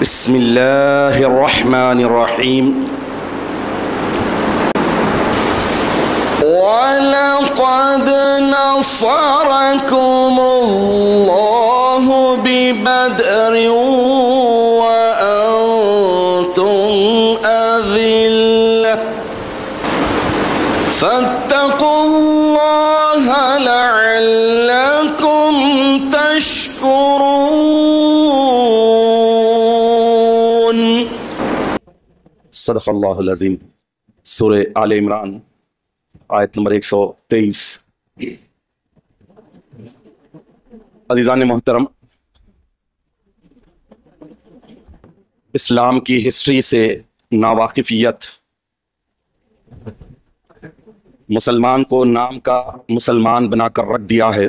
بسم الله الرحمن الرحيم ولقد نصركم الله ببدر وأنتم أذلة सदफ़ल्लाज़ीम सुर आल इमरान आयत नंबर एक सौ तेईस अजीज़ान मोहतरम इस्लाम की हिस्ट्री से नावाकिफ़ियत मुसलमान को नाम का मुसलमान बनाकर रख दिया है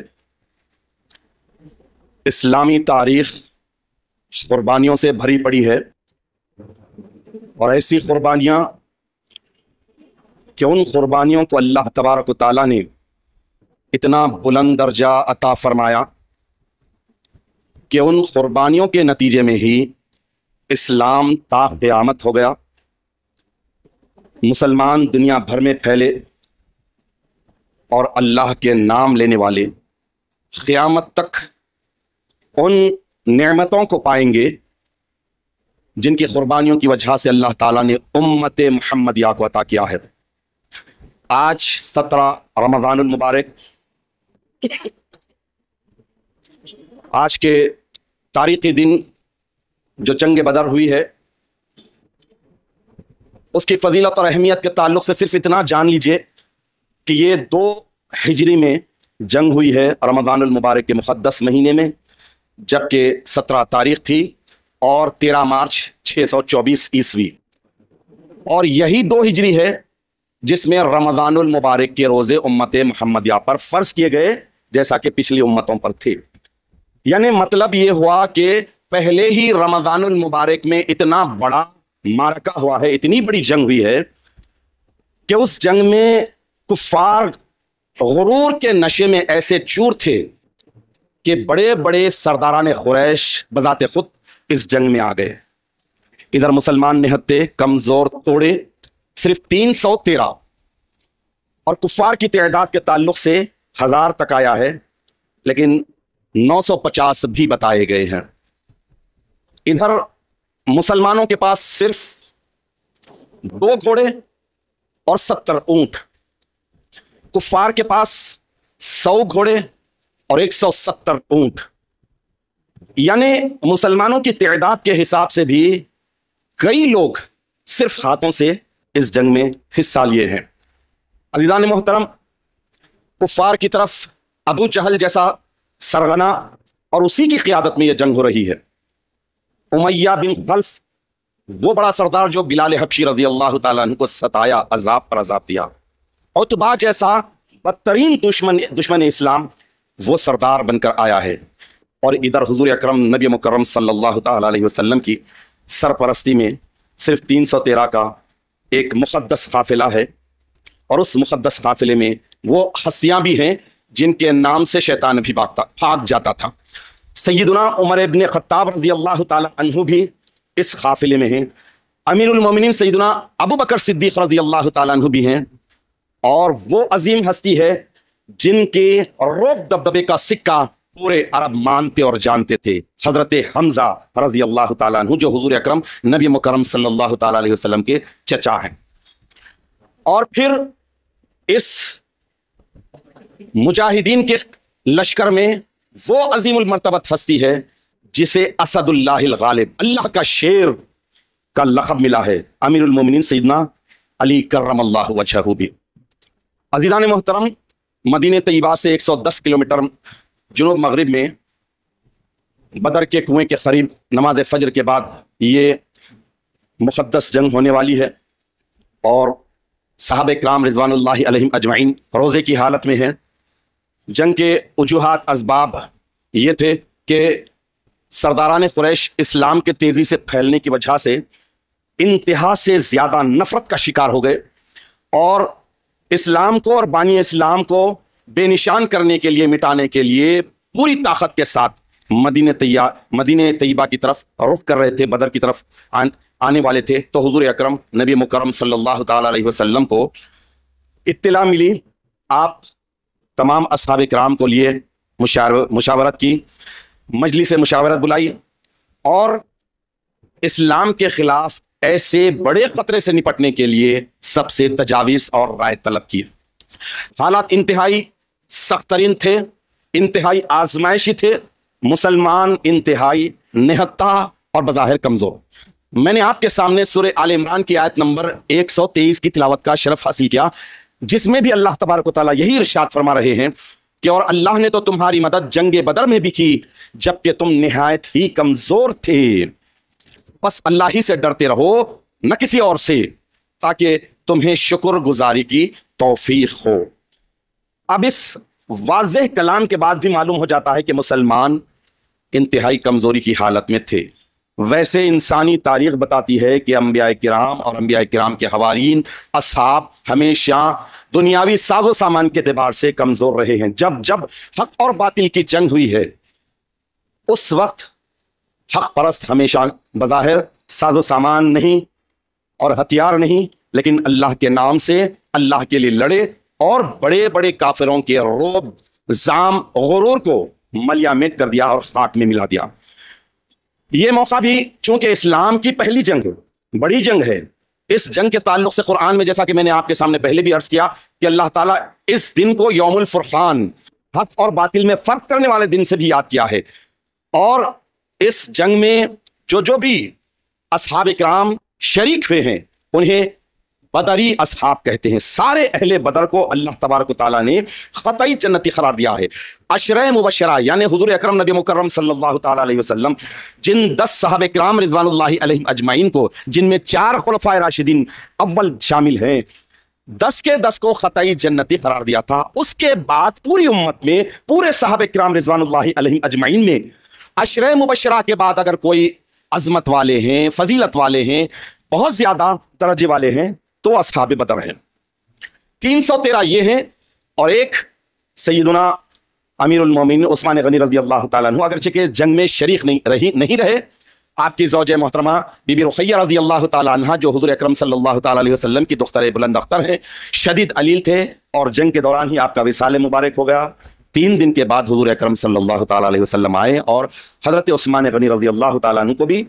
इस्लामी तारीख कुर्बानियों से भरी पड़ी है और ऐसी क़ुरबानियाँ कि उन कुर्बानियों को अल्लाह तबारक ताली ने इतना बुलंद दर्जा अता फ़रमाया कि उन कुर्बानियों के नतीजे में ही इस्लाम ता हो गया मुसलमान दुनिया भर में फैले और अल्लाह के नाम लेने वाले क़यामत तक उन नेमतों को पाएंगे जिनकी कुर्बानियों की वजह से अल्लाह ताला ने उम्मत या को अता किया है आज सत्रह रमज़ान मुबारक आज के तारीख़ी दिन जो चंग बदर हुई है उसकी फजीलत और अहमियत के ताल्लुक से सिर्फ इतना जान लीजिए कि ये दो हिजरी में जंग हुई है रमज़ान मुबारक के मुक़दस महीने में जबकि सत्रह तारीख थी और तेरह मार्च 624 ईस्वी और यही दो हिजरी है जिसमें रमज़ानुल मुबारक के रोज़े उम्मत महमदिया पर फ़र्ज किए गए जैसा कि पिछली उम्मतों पर थे यानी मतलब ये हुआ कि पहले ही रमज़ानुल मुबारक में इतना बड़ा मारका हुआ है इतनी बड़ी जंग हुई है कि उस जंग में कुफार गुरूर के नशे में ऐसे चूर थे कि बड़े बड़े सरदारान खुरैश बजात खुद इस जंग में आ गए इधर मुसलमान निहत्ते कमजोर तोड़े सिर्फ तीन सौ तेरह और कुफार की तदाद के ताल्लुक से हजार तक आया है लेकिन 950 भी बताए गए हैं इधर मुसलमानों के पास सिर्फ दो घोड़े और सत्तर ऊंट कुफार के पास सौ घोड़े और एक सौ सत्तर ऊंट यानी मुसलमानों की तदाद के हिसाब से भी कई लोग सिर्फ हाथों से इस जंग में हिस्सा लिए हैं अजीज़ान मोहतरम कुफ़ार की तरफ अबू चहल जैसा सरगना और उसी की क़्यादत में यह जंग हो रही है उमैया बिन खल्फ वो बड़ा सरदार जो बिलाल हबशी रजी अल्लाह तु को सताया अजाब पर अजाब दिया उतबा जैसा बदतरीन दुश्मन दुश्मन इस्लाम वो सरदार बनकर आया है और इधर हजूर अक्रम नबी मुकरम सल्लाम की सरपरस्ती में सिर्फ तीन सौ तेरह का एक मुक़दस काफिला है और उस मुक़दस काफिले में वो हसियाँ भी हैं जिनके नाम से शैतान भी भागता भाग जाता था सईदना उमर इबन ख़त्ताब रजी अल्लाह तहु भी इस काफिले में हैं अमीरमिन सईदना अबू बकर सिद्दीक रजी अल्लाह तहु भी हैं और वो अजीम हस्ती है जिनके रोब दबदबे का सिक्का पूरे अरब मानते और जानते थे हज़रत हमज़ा रजी अल्लाह तु जो हजूर अक्रम नबी मुकरम सल्लल्लाहु अलैहि वसल्लम के चचा हैं और फिर इस मुजाहिदीन के लश्कर में वो अजीम मरतबत हस्ती है जिसे असदुल्लाह गालिब अल्लाह का शेर का लखब मिला है अमीरमिन सदना अली करम अल्लाह वजहूबी अजीज़ान मोहतरम मदीन तयबा से 110 किलोमीटर जुनूब मगरब में बदर के कुएं के शरीब नमाज फजर के बाद ये मुक़दस जंग होने वाली है और साहब कराम रिजवान अलहम अजमाइन रोज़े की हालत में है जंग के वजूहत इसबाब ये थे कि सरदारान क्रैश इस्लाम के तेज़ी से फैलने की वजह से इंतहा से ज़्यादा नफ़रत का शिकार हो गए और इस्लाम को और बानी इस्लाम को बेनिशान करने के लिए मिटाने के लिए पूरी ताकत के साथ मदीने तैया मदीने तयबा की तरफ रुख कर रहे थे बदर की तरफ आन, आने वाले थे तो हजूर अक्रम नबी मुकरम सल्लल्लाहु अलैहि वसल्लम को इत्तला मिली आप तमाम असहाब कराम को लिए मुशावरत की मजली से मुशावरत बुलाई और इस्लाम के ख़िलाफ़ ऐसे बड़े ख़तरे से निपटने के लिए सबसे तजावीज़ और राय तलब की हालात इंतहाई सख्त तरीन थे इंतहाई आजमाइशी थे मुसलमान इंतहाई निहत्ता और बज़ाहिर कमज़ोर मैंने आपके सामने सुर आल इमरान की आयत नंबर 123 की तिलावत का शरफ हासिल किया जिसमें भी अल्लाह तबारक ताली यही इर्शाद फरमा रहे हैं कि और अल्लाह ने तो तुम्हारी मदद जंग बदर में भी की जबकि तुम नहायत ही कमज़ोर थे बस अल्लाह ही से डरते रहो न किसी और से ताकि तुम्हें शुक्रगुजारी गुजारी की तोफ़ी हो अब इस वाज कलाम के बाद भी मालूम हो जाता है कि मुसलमान इंतहाई कमज़ोरी की हालत में थे वैसे इंसानी तारीख बताती है कि अम्बिया कराम और अम्बिया कराम के हवारीन असाब हमेशा दुनियावी साजो सामान के अतबार से कमज़ोर रहे हैं जब जब हक और बातिल की जंग हुई है उस वक्त हक परस्त हमेशा बज़ाहिर साजो सामान नहीं और हथियार नहीं लेकिन अल्लाह के नाम से अल्लाह के लिए लड़े और बड़े बड़े काफिरों के रोब जाम गुरूर को मलियामेट कर दिया और खाक में मिला दिया ये मौका भी चूंकि इस्लाम की पहली जंग बड़ी जंग है इस जंग के ताल्लुक से कुरान में जैसा कि मैंने आपके सामने पहले भी अर्ज किया कि अल्लाह ताला इस दिन को यौमुल फुरकान हक और बातिल में फर्क करने वाले दिन से भी याद किया है और इस जंग में जो जो भी असहाब कराम शरीक हुए हैं उन्हें बदरी असहाब कहते हैं सारे अहले बदर को अल्लाह तबारक ताली ने ख़तई जन्नती करार दिया है अशर मुबशरा यानी हजूर अक्रम नबी मुकरम सल्लाम जिन दस साहब कराम रिजवान अजमाइन को जिनमें चार खुलफा राशिदीन अव्वल शामिल हैं दस के दस को खतई जन्नती करार दिया था उसके बाद पूरी उम्मत में पूरे साहब कराम रिजवान अजमाइन में अशर मुबशरा के बाद अगर कोई अजमत वाले हैं फजीलत वाले हैं बहुत ज़्यादा तरजे वाले हैं तो असहाब बदर हैं तीन सौ तेरह ये हैं और एक सैदुना अमीरमिन उस्मान गनी रजी अल्लाह तु अगर के जंग में शरीक नहीं रही नहीं रहे आपकी जौज मोहतरमा बीबी रुखैया रजी अल्लाह तह जो हजूर अक्रम सल्लल्लाहु अलैहि वसल्लम की दुख्तर बुलंद अख्तर हैं शदीद अलील थे और जंग के दौरान ही आपका विसाल मुबारक हो गया तीन दिन के बाद हजूर अक्रम सल्लल्लाहु अलैहि वसल्लम आए और हज़रत उस्मान गनी रजी अल्लाह तु को भी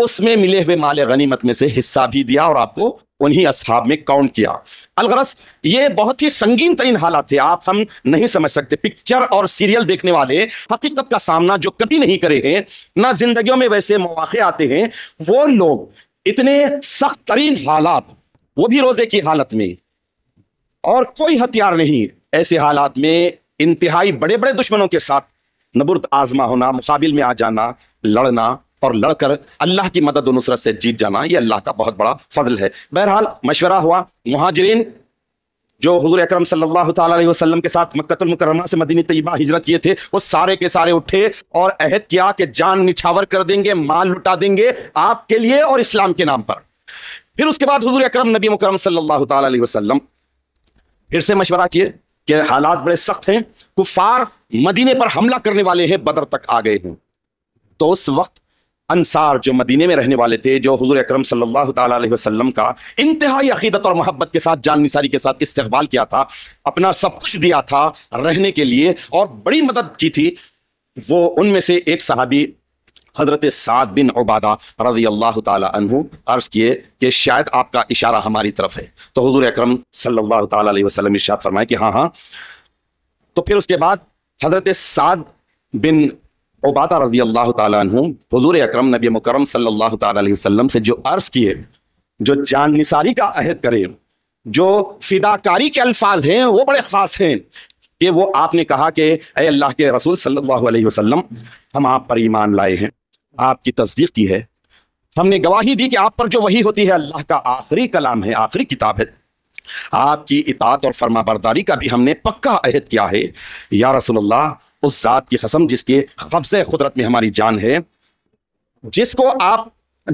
उसमें मिले हुए माल गनीमत में से हिस्सा भी दिया और आपको उन्हीं असहाब में काउंट किया अलगरस ये बहुत ही संगीन तरीन हालात थे आप हम नहीं समझ सकते पिक्चर और सीरियल देखने वाले हकीकत का सामना जो कभी नहीं करे हैं ना जिंदगियों में वैसे मौाक़े आते हैं वो लोग इतने सख्त तरीन हालात वो भी रोज़े की हालत में और कोई हथियार नहीं ऐसे हालात में इंतहाई बड़े बड़े दुश्मनों के साथ नबुरत आजमा होना मुकाबिल में आ जाना लड़ना और लड़कर अल्लाह की मदद नुसरत से जीत जाना ये अल्लाह का बहुत बड़ा फजल है बहरहाल मशवरा हुआ महाजरीन जो हजूर अक्रम सल्लल्लाहु अलैहि वसल्लम के साथ मक्तुलमकरमा से मदीनी तयबा हिजरत किए थे वो सारे के सारे उठे और अहद किया कि जान निछावर कर देंगे माल लुटा देंगे आपके लिए और इस्लाम के नाम पर फिर उसके बाद हजूर अक्रम नबी मुकरम सल्लल्लाहु अलैहि वसल्लम फिर से मशवरा किए कि हालात बड़े सख्त हैं कुफार मदीने पर हमला करने वाले हैं बदर तक आ गए हैं तो उस वक्त अंसार जो मदीने में रहने वाले थे जो हजूर अक्रम सल्लाम का इंतहाई अकीदत और मोहब्बत के साथ जान निसारी के साथ इस्तेबाल किया था अपना सब कुछ दिया था रहने के लिए और बड़ी मदद की थी वो उनमें से एक सहाबी हज़रत साद बिन उबादा रजी अल्लाह तहु अर्ज़ किए कि शायद आपका इशारा हमारी तरफ है तो हजूर अक्रम सल्ला इशाद फरमाए कि हाँ हाँ तो फिर उसके बाद हज़रत साद बिन उबाता रजी अल्लाह तुम हजूर अक्रम नबी मुकरम सल्लल्लाहु अलैहि वसल्लम से जो अर्ज़ किए जो जान निसारी का अहद करे जो फिदाकारी के अल्फाज हैं वो बड़े ख़ास हैं कि वो आपने कहा कि अल्लाह के रसूल सल्लल्लाहु अलैहि वसल्लम हम आप पर ईमान लाए हैं आपकी तस्दीक की है हमने गवाही दी कि आप पर जो वही होती है अल्लाह का आखिरी कलाम है आखिरी किताब है आपकी इतात और फर्माबरदारी का भी हमने पक्का अहद किया है या रसोल्ला उस जात की कसम जिसके कब्जे कुदरत में हमारी जान है जिसको आप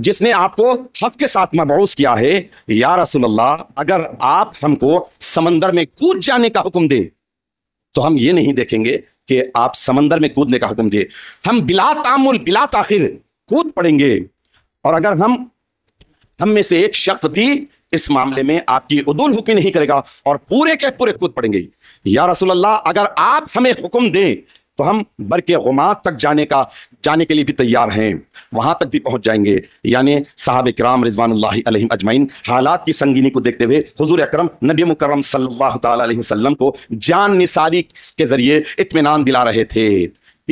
जिसने आपको हक के साथ मबूस किया है या रसुल्ला अगर आप हमको समंदर में कूद जाने का हुक्म दे तो हम ये नहीं देखेंगे कि आप समंदर में कूदने का हुक्म दिए हम बिला तामुल बिला ताखिर कूद पड़ेंगे और अगर हम हम में से एक शख्स भी इस मामले में आपकी उदुल हुक्म नहीं करेगा और पूरे के पूरे कूद पड़ेंगे या रसुल्ला अगर आप हमें हुक्म दें तो हम बर के गुमात तक जाने का जाने के लिए भी तैयार हैं वहाँ तक भी पहुँच जाएंगे यानि साहब कराम रिजवान अजमैन हालात की संगीनी को देखते हुए हजूर अक्रम नबी मुकरम सल्लाम को जान निसारी के ज़रिए इतमान दिला रहे थे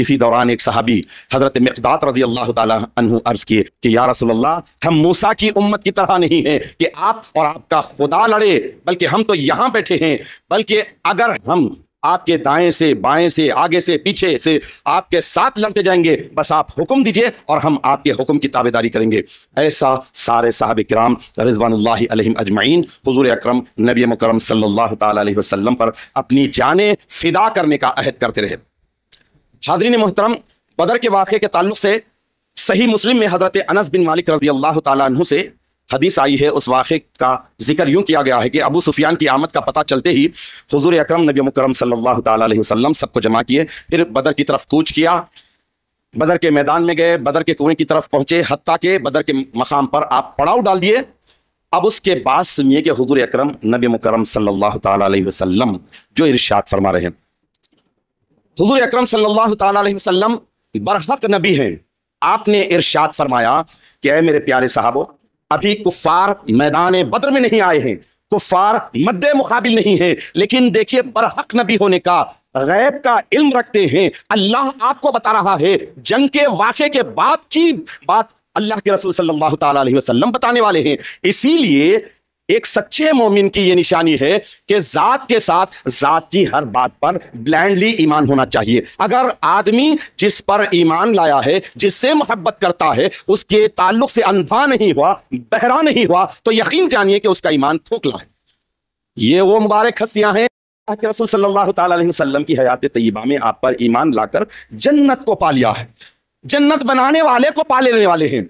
इसी दौरान एक सहाबी हज़रत मकदात रजी अल्लाह तहु अर्ज़ किए कि या रसोल्ला हम मूसा की उम्मत की तरह नहीं है कि आप और आपका खुदा लड़े बल्कि हम तो यहाँ बैठे हैं बल्कि अगर हम आपके दाएं से बाएं से आगे से पीछे से आपके साथ लड़ते जाएंगे बस आप हुक्म दीजिए और हम आपके हुक्म की ताबेदारी करेंगे ऐसा सारे साहब कराम रिजवान अजमैन हजूर अक्रम नबी मकरम सल्लाम पर अपनी जानें फिदा करने का अहद करते रहे हाजरीन मोहतरम बदर के वाक़े के तल्ल से सही मुस्लिम में हजरत अनस बिन मालिक रजी अल्लाह तु से हदीस आई है उस वाक़े का जिक्र यूँ किया गया है कि अबू सुफियान की आमद का पता चलते ही हजूर अक्रम नबी मुकरम सल्लल्लाहु अलैहि वसल्लम सबको जमा किए फिर बदर की तरफ कूच किया बदर के मैदान में गए बदर के कुएं की तरफ पहुंचे हत्या के बदर के मकाम पर आप पड़ाव डाल दिए अब उसके बाद सुनिए कि हजूर अक्रम नबी मुकरम सल्लल्लाहु अलैहि वसल्लम जो इरशाद फरमा रहे हैं हजूर अक्रम सल्लल्लाहु अलैहि वसल्लम बरहक नबी हैं आपने इरशाद फरमाया कि मेरे प्यारे साहबों अभी कुफार मैदान बद्र में नहीं आए हैं कुफार मद्दे मुकाबिल नहीं है लेकिन देखिए बरहक नबी होने का गैब का इल्म रखते हैं अल्लाह आपको बता रहा है जंग के वाक़े के बाद की बात अल्लाह के रसूल सल्लल्लाहु अलैहि वसल्लम बताने वाले हैं इसीलिए एक सच्चे मोमिन की ये निशानी है कि जात के साथ जात की हर बात पर ब्लैंडली ईमान होना चाहिए अगर आदमी जिस पर ईमान लाया है जिससे मोहब्बत करता है उसके ताल्लुक से अंधा नहीं हुआ बहरा नहीं हुआ तो यकीन जानिए कि उसका ईमान खोखला है ये वो मुबारक हस्तियां हैं रसूल की हयात तयबा में आप पर ईमान लाकर जन्नत को पा लिया है जन्नत बनाने वाले को पा लेने वाले हैं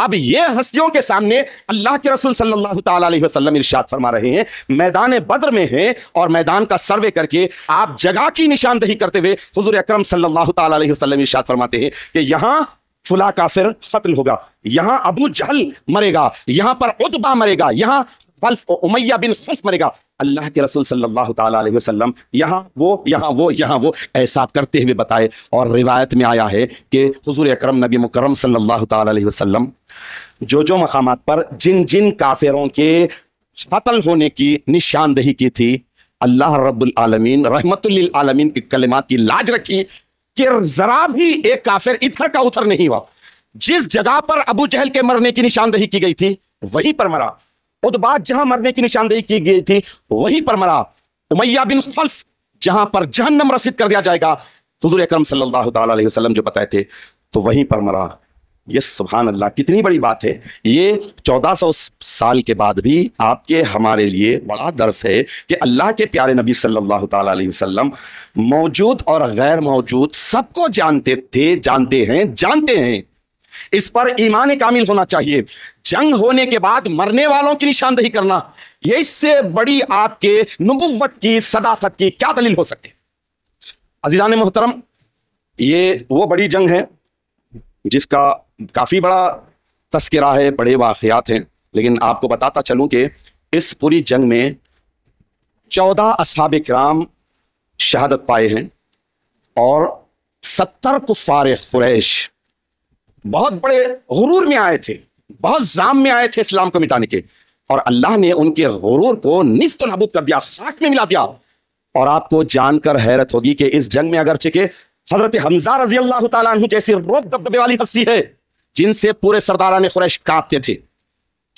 अब ये हस्तियों के सामने अल्लाह के रसूल सल्लल्लाहु अलैहि वसल्लम इरशाद फरमा रहे हैं मैदान बद्र में हैं और मैदान का सर्वे करके आप जगह की निशानदही करते हुए हजूर अक्रम सल्लल्लाहु अलैहि वसल्लम इरशाद फरमाते हैं कि यहाँ फुला काफिर कत्ल होगा यहाँ अबू जहल मरेगा यहाँ पर उतबा मरेगा यहाँ उमैया बिन खल्फ मरेगा अल्लाह के रसूल सल्लल्लाहु अलैहि वसल्लम यहाँ वो यहाँ वो यहाँ वो ऐसा करते हुए बताए और रिवायत में आया है कि हजूर अक्रम नबी मुकरम सल्लल्लाहु अलैहि वसल्लम जो जो मकाम पर जिन जिन काफिरों के कतल होने की निशानदेही की थी अल्लाह रबालमीन रहमत आलमीन के कलिमात की लाज रखी कि जरा भी एक काफिर इधर का उधर नहीं हुआ जिस जगह पर अबू जहल के मरने की निशानदही की गई थी वहीं पर मरा उदबा जहां मरने की निशानदेही की गई थी वहीं पर मरा उमैया बिन खल्फ जहां पर जहन्नम रसीद कर दिया जाएगा हजूर अक्रम सल्लल्लाहु अलैहि वसल्लम जो बताए थे तो वहीं पर मरा ये सुबहान अल्लाह कितनी बड़ी बात है ये 1400 साल के बाद भी आपके हमारे लिए बड़ा दर्श है कि अल्लाह के प्यारे नबी सल्लल्लाहु अलैहि वसल्लम मौजूद और गैर मौजूद सबको जानते थे जानते हैं जानते हैं इस पर ईमान कामिल होना चाहिए जंग होने के बाद मरने वालों की निशानदही करना ये इससे बड़ी आपके नबुवत की सदाकत की क्या दलील हो सकती अजीज़ान मोहतरम ये वो बड़ी जंग है जिसका काफ़ी बड़ा तस्करा है बड़े वाक़ात हैं लेकिन आपको बताता चलूँ कि इस पूरी जंग में चौदह असहाब कराम शहादत पाए हैं और सत्तर कुफ़ार फ्रैश बहुत बड़े गुरूर में आए थे बहुत जाम में आए थे इस्लाम को मिटाने के और अल्लाह ने उनके गुरूर को निस्त नबूद कर दिया साख में मिला दिया और आपको जानकर हैरत होगी कि इस जंग में अगर चिके हजरत हमजा रजी अल्लाह तुम जैसी रोब दबदबे वाली हस्ती है जिनसे पूरे सरदारा ने खुरैश कांपते थे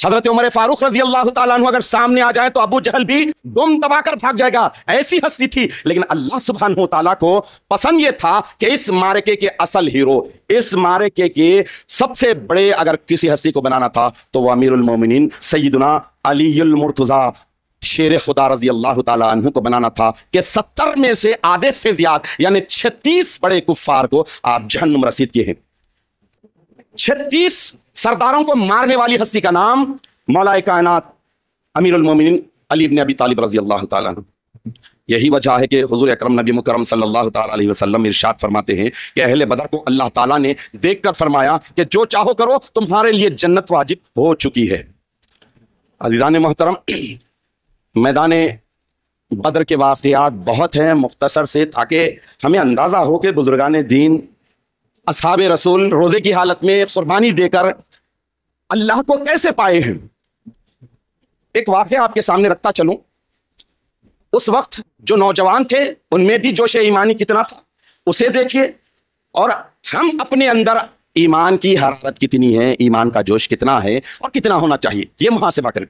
हजरत उमर फारूक रजी अल्लाह तु अगर सामने आ जाए तो अबू जहल भी दुम दबाकर भाग जाएगा ऐसी हस्ती थी लेकिन अल्लाह सुबहान तला को पसंद यह था कि इस मारके के असल हीरो इस मारके के सबसे बड़े अगर किसी हस्ती को बनाना था तो वह अमीरमिन सईदना अलीमरतज़ा शेर खुदा रजी अल्लाह तु को बनाना था कि सत्तर में से आधे से ज्यादा यानी छत्तीस बड़े कुफ़ार को आप जहन्नुम रसीद किए हैं छत्तीस सरदारों को मारने वाली हस्ती का नाम मौलाए कायनात मोमिनीन अली इबन अबी तालिब रजी अल्लाह तआला यही वजह है कि हजूर अक्रम नबी मुकरम सल्लल्लाहु अलैहि वसल्लम इरशाद फरमाते हैं कि अहले बदर को अल्लाह ताला ने देख कर फरमाया कि जो चाहो करो तुम्हारे लिए जन्नत वाजिब हो चुकी है अजीज़ान मोहतरम मैदान बदर के वाक़ात बहुत हैं मुख्तसर से ताकि हमें अंदाज़ा हो कि बुजुर्गान दीन असहाब रसूल रोज़े की हालत में कुर्बानी देकर अल्लाह को कैसे पाए हैं एक वाक्य आपके सामने रखता चलूँ उस वक्त जो नौजवान थे उनमें भी जोश ईमानी कितना था उसे देखिए और हम अपने अंदर ईमान की हरारत कितनी है ईमान का जोश कितना है और कितना होना चाहिए ये मुहासिबा करें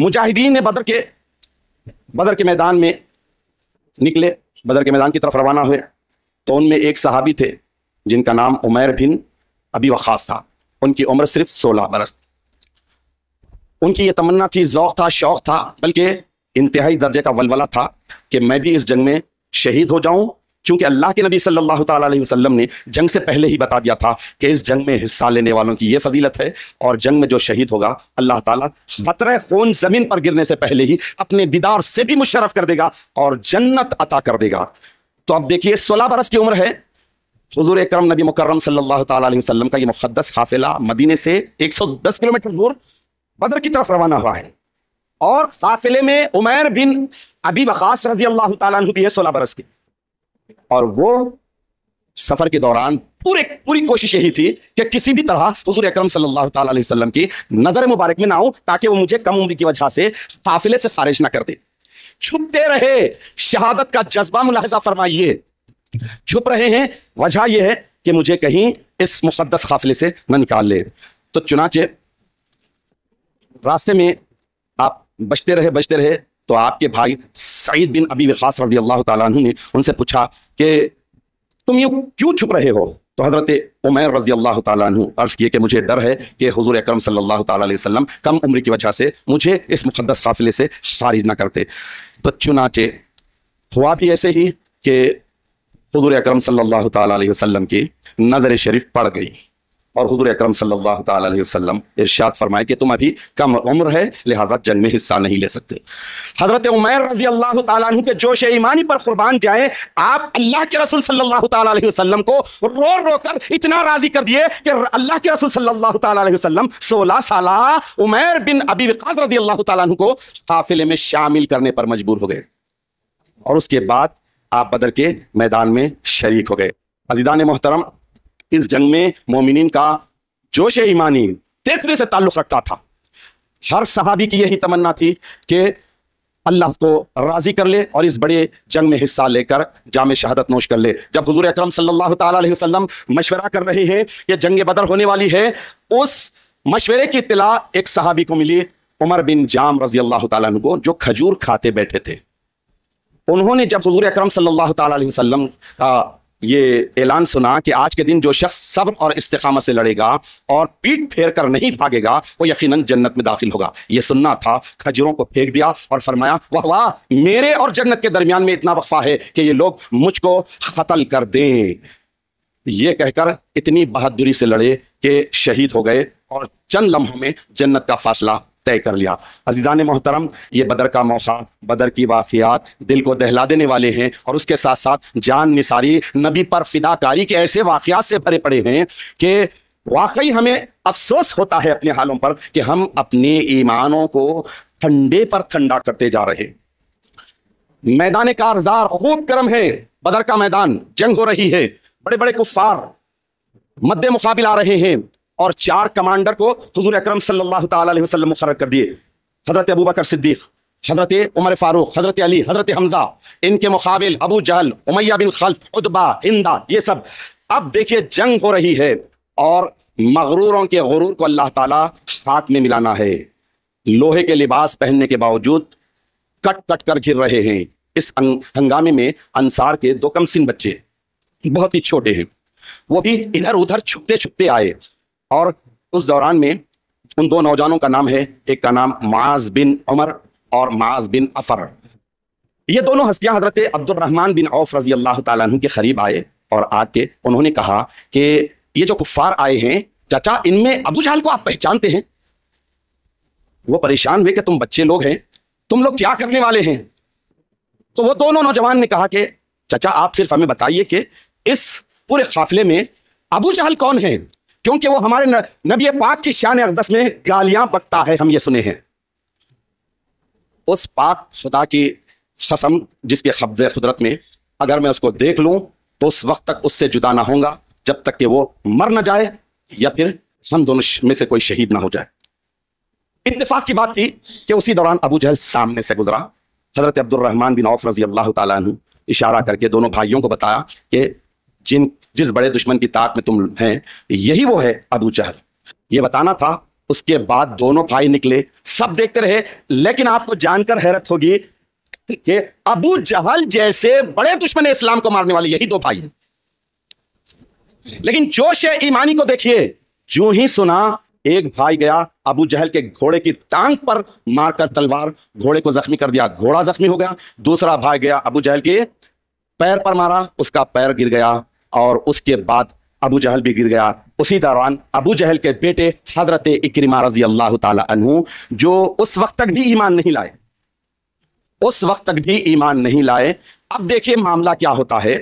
मुजाहिदीन ने बदर के बदर के मैदान में निकले बदर के मैदान की तरफ रवाना हुए तो उनमें एक सहाबी थे जिनका नाम उमैर बिन अबी वखास था उनकी उम्र सिर्फ सोलह बरस उनकी ये तमन्ना थी जौक था शौक़ था बल्कि इंतहाई दर्जे का वलवला था कि मैं भी इस जंग में शहीद हो जाऊं क्योंकि अल्लाह के नबी सल्लल्लाहु अलैहि वसल्लम ने जंग से पहले ही बता दिया था कि इस जंग में हिस्सा लेने वालों की ये फजीलत है और जंग में जो शहीद होगा अल्लाह ताला खतरे खून ज़मीन पर गिरने से पहले ही अपने दीदार से भी मुशरफ कर देगा और जन्नत अता कर देगा तो अब देखिए सोलह बरस की उम्र है हजूर करम नबी मुकरम सल्लाम का ये मुक़दस काफिला मदीने से दस किलोमीटर दूर बदर की तरफ रवाना हुआ है और काफिले में उमैर बिन अबी बकाश रजी अल्लाह तु भी है सोलह बरस की और वो सफ़र के दौरान पूरे पूरी कोशिश यही थी कि किसी भी तरह हजूर अक्रम सल्लाम की नज़र मुबारक में ना हो ताकि वो मुझे कम उम्र की वजह से काफिले से खारिज ना कर दे छुपते रहे शहादत का जज्बा मुलाहजा फरमाइए छुप रहे हैं वजह यह है कि मुझे कहीं इस मुकदस काफिले से न निकाल ले तो चुनाचे रास्ते में आप बचते रहे बचते रहे तो आपके भाई सईद बिन अबी विकास रजी अल्लाह तु ने उनसे पूछा कि तुम यू क्यों छुप रहे हो तो हज़रत उमैर रजी अल्लाह तु अर्ज़ किए कि मुझे डर है कि हजूर अक्रम सल्ला कम उम्र की वजह से मुझे इस मुकदस काफिले से खारिज ना करते तो चुनाचे हुआ भी ऐसे ही कि हजूर अक्रम सल्लल्लाहु की नज़र शरीफ पड़ गई और हजूर अक्रम सल्लल्लाहु इर्शाद फरमाए कि तुम अभी कम उम्र है लिहाजा जंग में हिस्सा नहीं ले सकते हज़रत उमैर रजी अल्लाह तु के जोश ईमानी पर कुर्बान जाए आप अल्लाह के रसूल सल्लल्लाहु को रो रो कर इतना राजी कर दिए कि अल्लाह के रसूल सल्लल्लाहु सोलह साल उमैर बिन अबी विकास रजी अल्लाह तु को काफिले में शामिल करने पर मजबूर हो गए और उसके बाद आप बदर के मैदान में शरीक हो गए अजीदान मोहतरम इस जंग में मोमिन का जोश ईमानी देखने से ताल्लुक़ रखता था हर सहाबी की यही तमन्ना थी कि अल्लाह को राज़ी कर ले और इस बड़े जंग में हिस्सा लेकर जाम शहादत नोश कर ले जब हजूर अक्रम सल्लल्लाहु मशवरा कर रहे हैं कि जंग बदर होने वाली है उस मशवरे की इतला एक सहाबी को मिली उमर बिन जाम रजी अल्लाह तुम को जो खजूर खाते बैठे थे उन्होंने जब हजूर अक्रम सल्लाम का ये ऐलान सुना कि आज के दिन जो शख्स सब्र और इस्तकामत से लड़ेगा और पीठ फेर कर नहीं भागेगा वो यकीनन जन्नत में दाखिल होगा ये सुनना था खजरों को फेंक दिया और फरमाया वाह वाह मेरे और जन्नत के दरमियान में इतना वफा है कि ये लोग मुझको कतल कर दें ये कहकर इतनी बहादुरी से लड़े कि शहीद हो गए और चंद लम्हों में जन्नत का फासला तय कर लिया अजीज़ान मोहतरम ये बदर का मौका बदर की वाफ़ियात दिल को दहला देने वाले हैं और उसके साथ साथ जान निसारी नबी पर फिदाकारी के ऐसे वाक़ात से भरे पड़े हैं कि वाकई हमें अफसोस होता है अपने हालों पर कि हम अपने ईमानों को ठंडे पर ठंडा करते जा रहे मैदान कारजार खूब गर्म है बदर का मैदान जंग हो रही है बड़े बड़े कुफार मद्दे मुकाबिल आ रहे हैं और चार कमांडर को हजूर अक्रम सल्लाम मुखर कर दिए हज़रत अबू बकर सिद्दीक हज़रत उमर फ़ारूक हज़रत अली हज़रत हमज़ा इनके मुकाबिल अबू जहल उमैया बिन खल्फ उदबा हिंदा ये सब अब देखिए जंग हो रही है और मगरूरों के गुरूर को अल्लाह ताला साथ में मिलाना है लोहे के लिबास पहनने के बावजूद कट कट कर घिर रहे हैं इस हंगामे में अंसार के दो कमसिन बच्चे बहुत ही छोटे हैं वो भी इधर उधर छुपते छुपते आए और उस दौरान में उन दो नौजवानों का नाम है एक का नाम माज बिन उमर और माज बिन अफर ये दोनों हस्तियां हजरत अब्दुलरहमान बिन औफ रजी अल्लाह तु के करीब आए और आके उन्होंने कहा कि ये जो कुफ़ार आए हैं चाचा इनमें अबू जहल को आप पहचानते हैं वो परेशान हुए कि तुम बच्चे लोग हैं तुम लोग क्या करने वाले हैं तो वो दोनों नौजवान ने कहा कि चाचा आप सिर्फ हमें बताइए कि इस पूरे काफिले में अबू जहल कौन है क्योंकि वो हमारे नबी पाक की शान अकदस में गालियां बकता है हम ये सुने हैं उस पाक खुदा की कसम जिसके कब्ज कुदरत में अगर मैं उसको देख लूं तो उस वक्त तक उससे जुदा ना होगा जब तक कि वो मर ना जाए या फिर हम दोनों में से कोई शहीद ना हो जाए इतफाक की बात थी कि उसी दौरान अबू जहल सामने से गुजरा हजरत अब्दुलरहमान बिन औफ रजी अल्लाह तु इशारा करके दोनों भाइयों को बताया कि जिन जिस बड़े दुश्मन की ताक में तुम हैं यही वो है अबू चहल ये बताना था उसके बाद दोनों भाई निकले सब देखते रहे लेकिन आपको जानकर हैरत होगी कि अबू जहल जैसे बड़े दुश्मन इस्लाम को मारने वाले यही दो भाई हैं लेकिन जोश है ईमानी को देखिए जो ही सुना एक भाई गया अबू जहल के घोड़े की टांग पर मारकर तलवार घोड़े को जख्मी कर दिया घोड़ा जख्मी हो गया दूसरा भाई गया अबू जहल के पैर पर मारा उसका पैर गिर गया और उसके बाद अबू जहल भी गिर गया उसी दौरान अबू जहल के बेटे हजरत इक्रिमा रजी अल्लाह तु जो उस वक्त तक भी ईमान नहीं लाए उस वक्त तक भी ईमान नहीं लाए अब देखिए मामला क्या होता है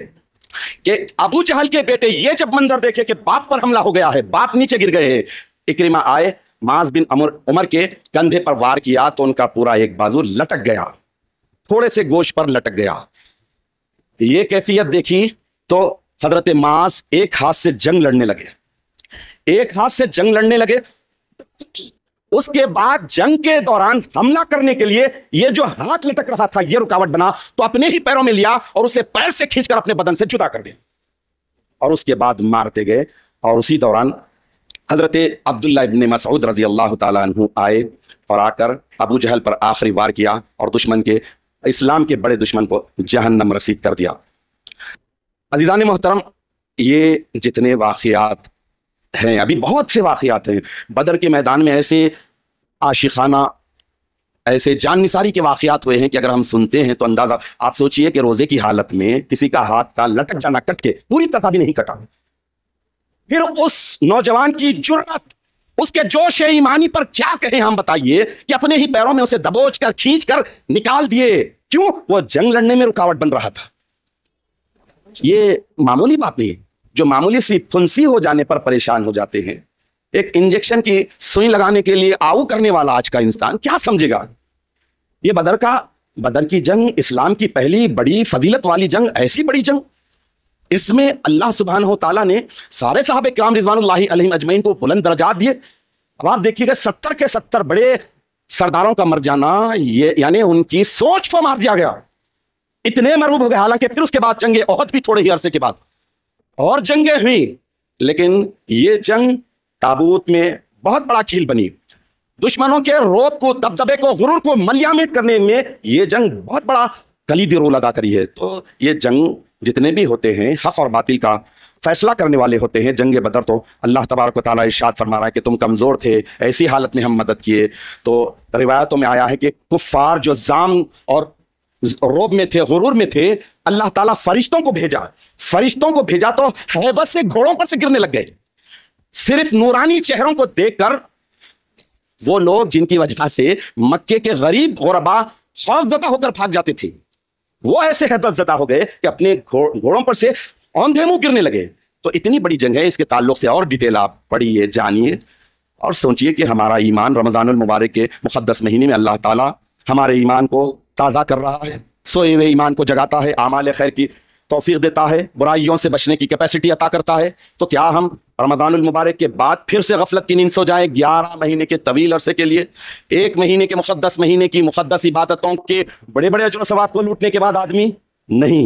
कि अबू जहल के बेटे ये जब मंजर देखे कि बाप पर हमला हो गया है बाप नीचे गिर गए हैं इक्रिमा आए माज बिन अमर उमर के कंधे पर वार किया तो उनका पूरा एक बाजू लटक गया थोड़े से गोश पर लटक गया ये कैफियत देखी तो हजरत मास एक हाथ से जंग लड़ने लगे एक हाथ से जंग लड़ने लगे उसके बाद जंग के दौरान हमला करने के लिए ये जो हाथ लटक रहा था ये रुकावट बना तो अपने ही पैरों में लिया और उसे पैर से खींचकर अपने बदन से जुदा कर दिया और उसके बाद मारते गए और उसी दौरान हजरत अब्दुल्ला इबन मसूद रजी अल्लाह तु आए और आकर अबू जहल पर आखिरी वार किया और दुश्मन के इस्लाम के बड़े दुश्मन को जहन्नम रसीद कर दिया अलीदान मोहतरम ये जितने वाक़ात हैं अभी बहुत से वाक़ात हैं बदर के मैदान में ऐसे आशिखाना ऐसे जान निसारी के वाक़ात हुए हैं कि अगर हम सुनते हैं तो अंदाज़ा आप सोचिए कि रोज़े की हालत में किसी का हाथ का लटक जाना कट के पूरी तरह भी नहीं कटा फिर उस नौजवान की जुर्रत उसके जोश ईमानी पर क्या कहें हम बताइए कि अपने ही पैरों में उसे दबोच कर खींच कर निकाल दिए क्यों वो जंग लड़ने में रुकावट बन रहा था ये मामूली बात नहीं है जो मामूली सी फुंसी हो जाने पर परेशान हो जाते हैं एक इंजेक्शन की सुई लगाने के लिए आऊ करने वाला आज का इंसान क्या समझेगा ये बदर का बदर की जंग इस्लाम की पहली बड़ी फजीलत वाली जंग ऐसी बड़ी जंग इसमें अल्लाह सुबहान तला ने सारे साहब कराम रिजवान अजमैन को बुलंद दर्जात दिए अब आप देखिएगा सत्तर के सत्तर बड़े सरदारों का मर जाना ये यानी उनकी सोच को मार दिया गया इतने मरबूब हो गए हालांकि फिर उसके बाद जंगे ओहद भी थोड़े ही अरसे के बाद और जंगे हुई लेकिन ये जंग ताबूत में बहुत बड़ा खील बनी दुश्मनों के रोप को दबदबे को गुरूर को मलियामिट करने में ये जंग बहुत बड़ा कलीदी रोल अदा करी है तो ये जंग जितने भी होते हैं हक और बातिल का फैसला करने वाले होते हैं जंग बदर तो अल्लाह तबारक ताली इर्शाद फरमा रहा है कि तुम कमज़ोर थे ऐसी हालत में हम मदद किए तो रिवायतों में आया है कि कुफ़ार जो जाम और रोब में थे गुरूर में थे अल्लाह ताला फरिश्तों को भेजा फरिश्तों को भेजा तो हैबत से घोड़ों पर से गिरने लग गए सिर्फ नूरानी चेहरों को देखकर वो लोग जिनकी वजह से मक्के के गरीब गौरबा खौफजदा होकर भाग जाते थे वो ऐसे हैबत जदा हो गए कि अपने घोड़ों पर से औंधे मुंह गिरने लगे तो इतनी बड़ी जंग है इसके ताल्लुक से और डिटेल आप पढ़िए जानिए और सोचिए कि हमारा ईमान रमज़ान मुबारक के मुक़दस महीने में अल्लाह ताला हमारे ईमान को ताज़ा कर रहा है सोए हुए ईमान को जगाता है आमाल खैर की तोफ़ी देता है बुराइयों से बचने की कैपेसिटी अता करता है तो क्या हम रमज़ानमबारक के बाद फिर से गफलत की नींद सो जाएँ ग्यारह महीने के तवील अरसे के लिए एक महीने के मुकदस महीने की मुकदस इबादतों के बड़े बड़े अजर सवाब को लूटने के बाद आदमी नहीं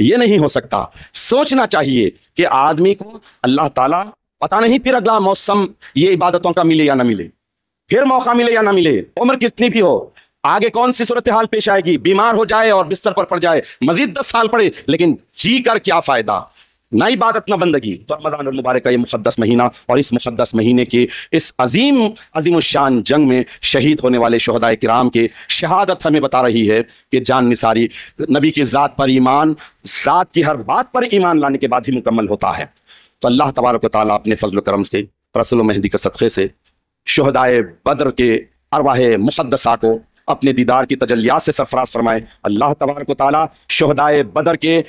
ये नहीं हो सकता सोचना चाहिए कि आदमी को अल्लाह ताला पता नहीं फिर अगला मौसम ये इबादतों का मिले या ना मिले फिर मौका मिले या ना मिले उम्र कितनी भी हो आगे कौन सी सूरत हाल पेश आएगी बीमार हो जाए और बिस्तर पर पड़ जाए मजीद दस साल पड़े लेकिन जी कर क्या फायदा नई बात इतना बंदगी तो रमज़ान मुबारक का ये मुक़दस महीना और इस मुक़दस महीने के इस अजीम अजीम शान जंग में शहीद होने वाले शहदा कराम के शहादत हमें बता रही है कि जान निसारी नबी की ज़ात पर ईमान ज़ात की हर बात पर ईमान लाने के बाद ही मुकम्मल होता है तो अल्लाह तबारक ताली अपने फ़जल करम से रसल महदी के सदक़े से शहदाय बदर के अरवाह मुक़दसा को अपने दीदार की तजलियात से सरफराज फरमाए अल्लाह तबारक ताली शहदाय बदर के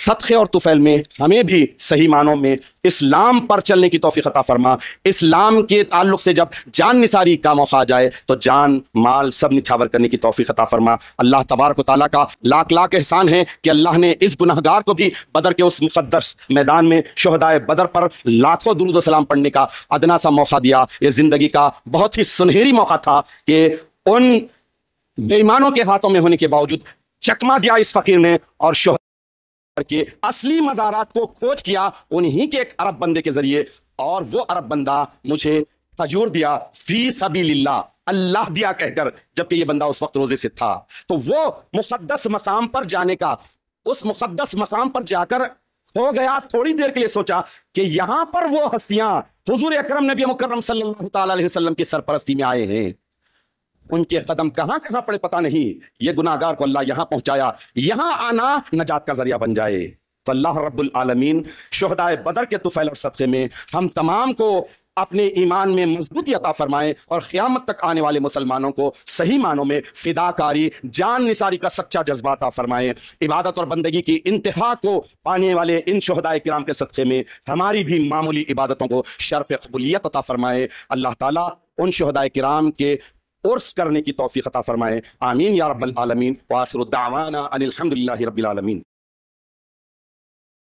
सदक़े और तुफ़ैल में हमें भी सही मानों में इस्लाम पर चलने की तोफ़ी अता फरमा इस्लाम के ताल्लुक से जब जान निसारी का मौका आ जाए तो जान माल सब निछावर करने की तोफ़ी अता फरमा अल्लाह तबारक ताली का लाख लाख एहसान है कि अल्लाह ने इस गुनहगार को भी बदर के उस मुकदस मैदान में शहदाय बदर पर लाखों दुरुद सलाम पढ़ने का अदना सा मौका दिया ये ज़िंदगी का बहुत ही सुनहरी मौका था कि उन बेईमानों के हाथों में होने के बावजूद चकमा दिया इस फकीर ने और शोहर के असली मज़ारात को खोज किया उन्हीं के एक अरब बंदे के जरिए और वो अरब बंदा मुझे खजूर दिया फी सभी अल्लाह दिया कहकर जबकि ये बंदा उस वक्त रोजे से था तो वो मुकदस मकाम पर जाने का उस मुकदस मकाम पर जाकर हो गया थोड़ी देर के लिए सोचा कि यहां पर वो हस्तियां हुजूर अकरम नबी मुकर्रम सल्लल्लाहु अलैहि वसल्लम की सरपरस्ती में आए हैं उनके कदम कहां कहां पड़े पता नहीं ये गुनागार को अल्लाह यहां पहुंचाया यहां आना नजात का जरिया बन जाए तो अल्लाह रब्बुल आलमीन शहदाय बदर के तुफैल और सदक़े में हम तमाम को अपने ईमान में मजबूती अता फरमाएं और क़्यामत तक आने वाले मुसलमानों को सही मानों में फ़िदाकारी जान निसारी का सच्चा जज्बा अता फरमाएं इबादत और बंदगी की इंतहा को पाने वाले इन शहदाय कराम के सदक़े में हमारी भी मामूली इबादतों को शर्फ़ कबूलियत अता फरमाएं अल्लाह ताली उन शहदाय कराम के उर्स करने की तोफ़ी फरमाए आमीन या रबालमीन वाखिर दावाना अनिल रबालमीन